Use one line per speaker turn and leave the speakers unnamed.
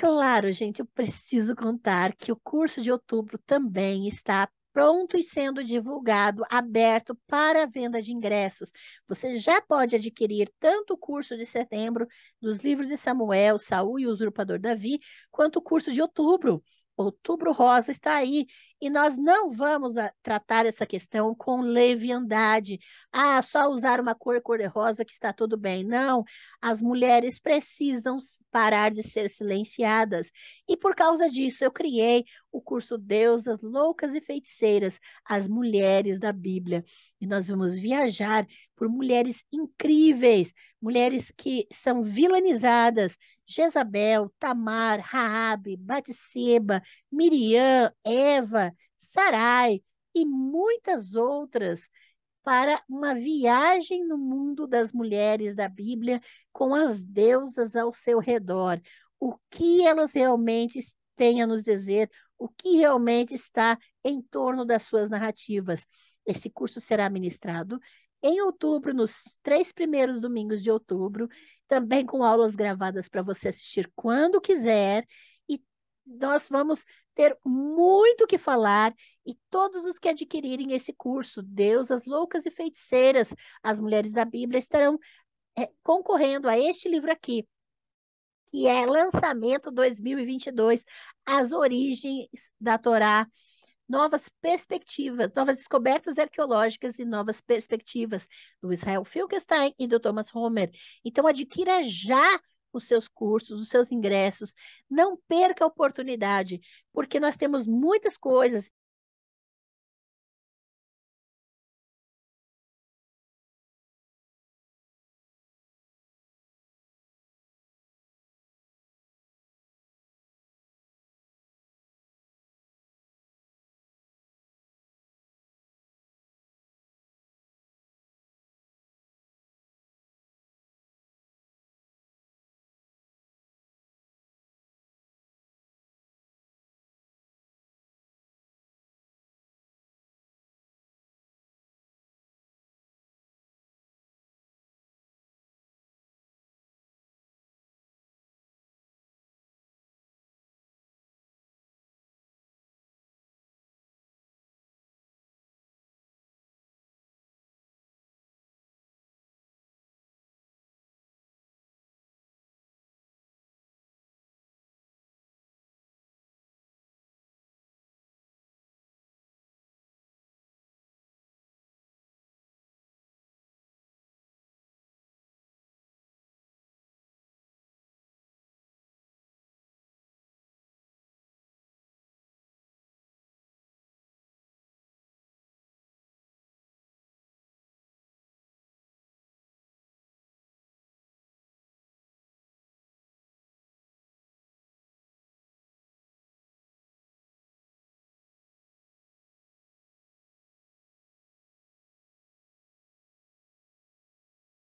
Claro, gente, eu preciso contar que o curso de outubro também está pronto e sendo divulgado, aberto para venda de ingressos. Você já pode adquirir tanto o curso de setembro dos livros de Samuel, Saul e o Usurpador Davi, quanto o curso de outubro. Outubro Rosa está aí e nós não vamos ah, tratar essa questão com leviandade. Ah, só usar uma cor cor-de-rosa que está tudo bem. Não, as mulheres precisam parar de ser silenciadas. E por causa disso eu criei o curso Deusas Loucas e Feiticeiras, as mulheres da Bíblia. E nós vamos viajar por mulheres incríveis, mulheres que são vilanizadas, Jezabel, Tamar, Raabe, Batseba, Miriam, Eva, Sarai e muitas outras para uma viagem no mundo das mulheres da Bíblia com as deusas ao seu redor. O que elas realmente têm a nos dizer, o que realmente está em torno das suas narrativas. Esse curso será ministrado em outubro, nos três primeiros domingos de outubro, também com aulas gravadas para você assistir quando quiser. E nós vamos ter muito que falar e todos os que adquirirem esse curso, Deusas Loucas e Feiticeiras, as Mulheres da Bíblia, estarão é, concorrendo a este livro aqui, que é Lançamento 2022, As Origens da Torá novas perspectivas, novas descobertas arqueológicas e novas perspectivas do Israel Finkelstein e do Thomas Homer. Então, adquira já os seus cursos, os seus ingressos. Não perca a oportunidade, porque nós temos muitas coisas